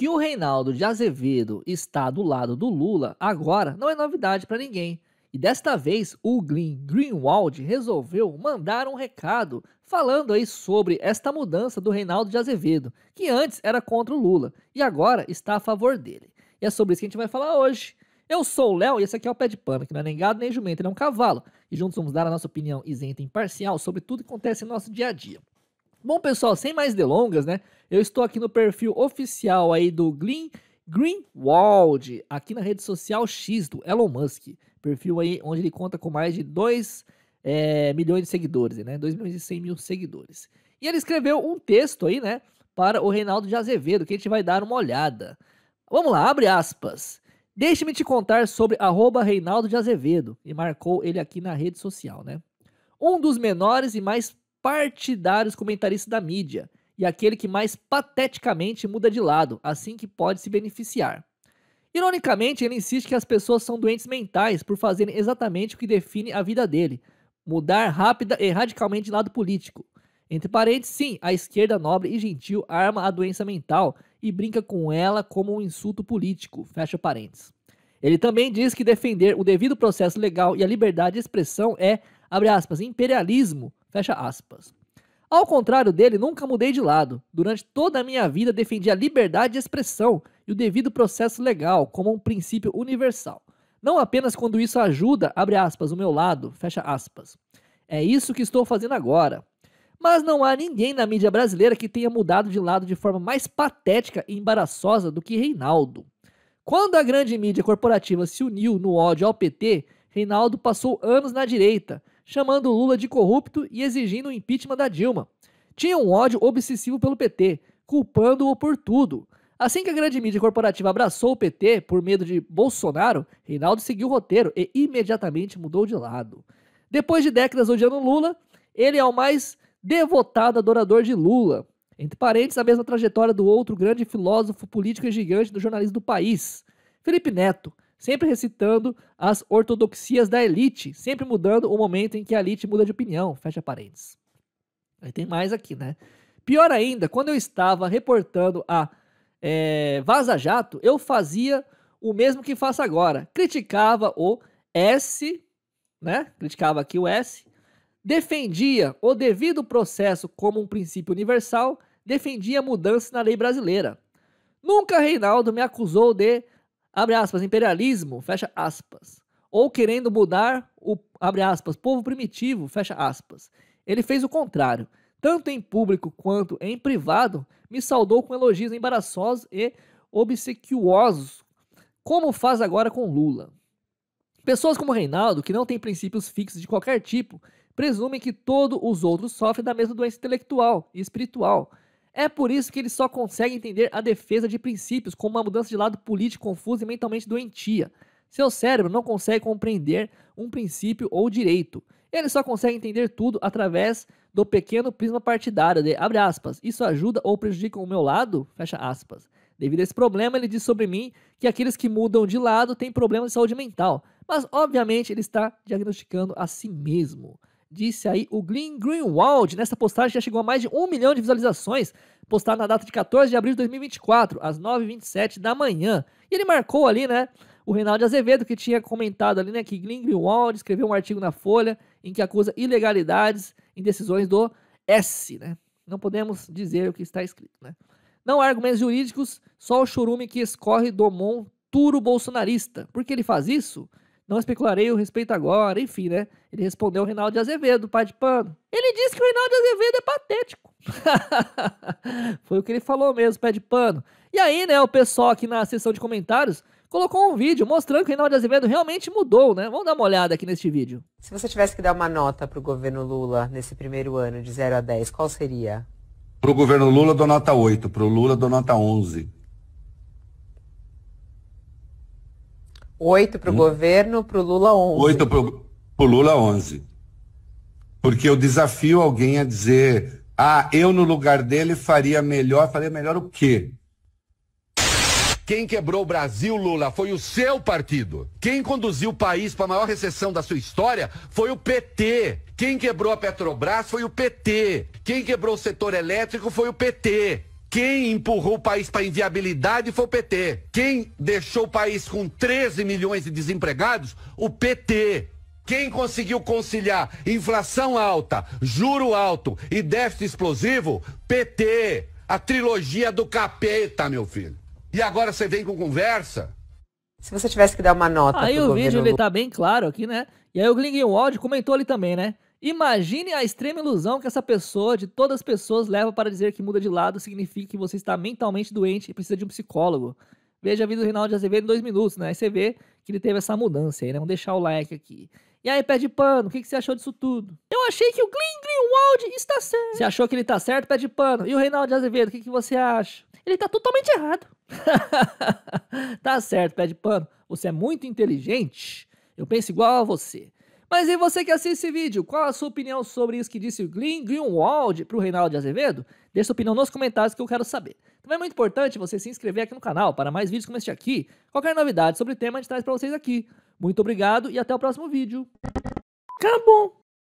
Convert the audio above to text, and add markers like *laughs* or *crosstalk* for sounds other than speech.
Que o Reinaldo de Azevedo está do lado do Lula agora não é novidade para ninguém. E desta vez o Glenn Greenwald resolveu mandar um recado falando aí sobre esta mudança do Reinaldo de Azevedo, que antes era contra o Lula e agora está a favor dele. E é sobre isso que a gente vai falar hoje. Eu sou o Léo e esse aqui é o Pé de Pano, que não é nem gado nem jumento, ele é um cavalo. E juntos vamos dar a nossa opinião isenta e imparcial sobre tudo que acontece no nosso dia a dia. Bom, pessoal, sem mais delongas, né? Eu estou aqui no perfil oficial aí do Green Greenwald, aqui na rede social X do Elon Musk. Perfil aí onde ele conta com mais de 2 é, milhões de seguidores, né? 2 milhões e 100 mil seguidores. E ele escreveu um texto aí, né? Para o Reinaldo de Azevedo, que a gente vai dar uma olhada. Vamos lá, abre aspas. Deixe-me te contar sobre arroba Reinaldo de Azevedo. E marcou ele aqui na rede social, né? Um dos menores e mais partidários comentaristas da mídia e aquele que mais pateticamente muda de lado, assim que pode se beneficiar. Ironicamente, ele insiste que as pessoas são doentes mentais por fazerem exatamente o que define a vida dele: mudar rápida e radicalmente de lado político. Entre parênteses, sim, a esquerda nobre e gentil arma a doença mental e brinca com ela como um insulto político. Fecha parênteses. Ele também diz que defender o devido processo legal e a liberdade de expressão é, abre aspas, imperialismo, Fecha aspas. Ao contrário dele, nunca mudei de lado. Durante toda a minha vida defendi a liberdade de expressão e o devido processo legal como um princípio universal. Não apenas quando isso ajuda, abre aspas, o meu lado, fecha aspas. É isso que estou fazendo agora. Mas não há ninguém na mídia brasileira que tenha mudado de lado de forma mais patética e embaraçosa do que Reinaldo. Quando a grande mídia corporativa se uniu no ódio ao PT, Reinaldo passou anos na direita, chamando Lula de corrupto e exigindo o impeachment da Dilma. Tinha um ódio obsessivo pelo PT, culpando-o por tudo. Assim que a grande mídia corporativa abraçou o PT por medo de Bolsonaro, Reinaldo seguiu o roteiro e imediatamente mudou de lado. Depois de décadas odiando Lula, ele é o mais devotado adorador de Lula. Entre parênteses, a mesma trajetória do outro grande filósofo político e gigante do jornalismo do país, Felipe Neto, sempre recitando as ortodoxias da elite, sempre mudando o momento em que a elite muda de opinião. Fecha parênteses. Aí tem mais aqui, né? Pior ainda, quando eu estava reportando a é, Vaza Jato, eu fazia o mesmo que faço agora. Criticava o S, né? Criticava aqui o S. Defendia o devido processo como um princípio universal, defendia mudança na lei brasileira. Nunca Reinaldo me acusou de abre aspas, imperialismo, fecha aspas, ou querendo mudar o, abre aspas, povo primitivo, fecha aspas. Ele fez o contrário. Tanto em público quanto em privado, me saudou com elogios embaraçosos e obsequiosos, como faz agora com Lula. Pessoas como Reinaldo, que não têm princípios fixos de qualquer tipo, presumem que todos os outros sofrem da mesma doença intelectual e espiritual, é por isso que ele só consegue entender a defesa de princípios como uma mudança de lado político confusa e mentalmente doentia. Seu cérebro não consegue compreender um princípio ou direito. Ele só consegue entender tudo através do pequeno prisma partidário de abre aspas. Isso ajuda ou prejudica o meu lado? Fecha aspas. Devido a esse problema, ele diz sobre mim que aqueles que mudam de lado têm problemas de saúde mental, mas obviamente ele está diagnosticando a si mesmo disse aí o Glenn Greenwald. Nessa postagem já chegou a mais de um milhão de visualizações, postada na data de 14 de abril de 2024, às 9h27 da manhã. E ele marcou ali, né, o Reinaldo Azevedo, que tinha comentado ali, né, que Glenn Greenwald escreveu um artigo na Folha em que acusa ilegalidades em decisões do S, né? Não podemos dizer o que está escrito, né? Não há argumentos jurídicos, só o chorume que escorre do monturo bolsonarista. Por que ele faz isso? Não especularei o respeito agora, enfim, né? Ele respondeu o Reinaldo de Azevedo, pai de pano. Ele disse que o Reinaldo de Azevedo é patético. *laughs* Foi o que ele falou mesmo, pé de pano. E aí, né, o pessoal aqui na seção de comentários colocou um vídeo mostrando que o Reinaldo Azevedo realmente mudou, né? Vamos dar uma olhada aqui neste vídeo. Se você tivesse que dar uma nota para o governo Lula nesse primeiro ano, de 0 a 10, qual seria? Para o governo Lula, dou nota 8. Para o Lula, dou nota 11. Oito para o hum? governo, para o Lula 11. Oito para o Lula 11. Porque eu desafio alguém a dizer, ah, eu no lugar dele faria melhor, faria melhor o quê? Quem quebrou o Brasil, Lula, foi o seu partido. Quem conduziu o país para a maior recessão da sua história foi o PT. Quem quebrou a Petrobras foi o PT. Quem quebrou o setor elétrico foi o PT. Quem empurrou o país para inviabilidade foi o PT. Quem deixou o país com 13 milhões de desempregados? O PT. Quem conseguiu conciliar inflação alta, juro alto e déficit explosivo? PT. A trilogia do capeta, meu filho. E agora você vem com conversa? Se você tivesse que dar uma nota. Aí o vídeo ele tá bem claro aqui, né? E aí o Glinguinho Wald comentou ali também, né? Imagine a extrema ilusão que essa pessoa, de todas as pessoas, leva para dizer que muda de lado significa que você está mentalmente doente e precisa de um psicólogo. Veja a vida do Reinaldo Azevedo em dois minutos, né? Aí você vê que ele teve essa mudança aí, né? Vamos deixar o like aqui. E aí, pé de pano, o que, que você achou disso tudo? Eu achei que o Glenn Greenwald está certo. Você achou que ele está certo, pé de pano? E o Reinaldo Azevedo, o que, que você acha? Ele está totalmente errado. *laughs* tá certo, pé de pano. Você é muito inteligente. Eu penso igual a você. Mas e você que assiste esse vídeo, qual a sua opinião sobre isso que disse o Glenn Greenwald para o Reinaldo de Azevedo? Deixe sua opinião nos comentários que eu quero saber. Também é muito importante você se inscrever aqui no canal para mais vídeos como este aqui. Qualquer novidade sobre o tema a gente traz para vocês aqui. Muito obrigado e até o próximo vídeo. Acabou!